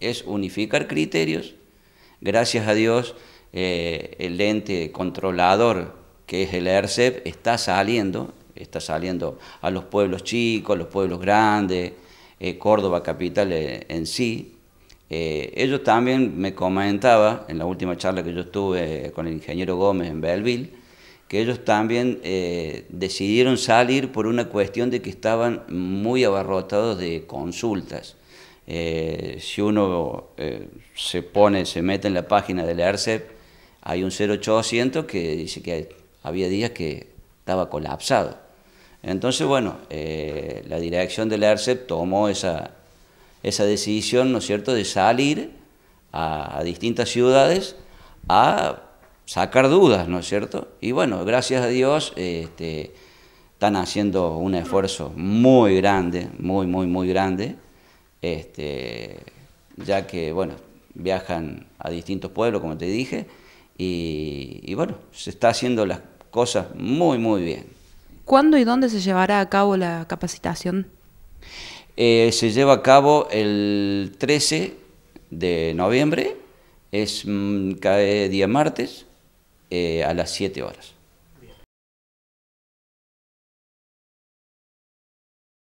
es unificar criterios. Gracias a Dios, eh, el ente controlador que es el ERCEP está saliendo, está saliendo a los pueblos chicos, a los pueblos grandes, eh, Córdoba capital eh, en sí. ellos también me comentaba en la última charla que yo estuve con el ingeniero Gómez en Belleville, que ellos también decidieron salir por una cuestión de que estaban muy abarrotados de consultas. Eh, si uno eh, se pone, se mete en la página de la ERCEP, hay un 0800 que dice que había días que estaba colapsado. Entonces, bueno, eh, la dirección de la ERCEP tomó esa, decisión, ¿no es cierto?, de salir a, distintas ciudades a sacar dudas, ¿no es cierto? Y bueno, gracias a Dios este, están haciendo un esfuerzo muy grande, muy, muy, muy grande. Este, ya que, bueno, viajan a distintos pueblos, como te dije, y, bueno, se está haciendo las cosas muy, muy bien. ¿Cuándo y dónde se llevará a cabo la capacitación? Eh, se lleva a cabo el 13 de noviembre, es mm, cada día martes, eh, a las 7 horas.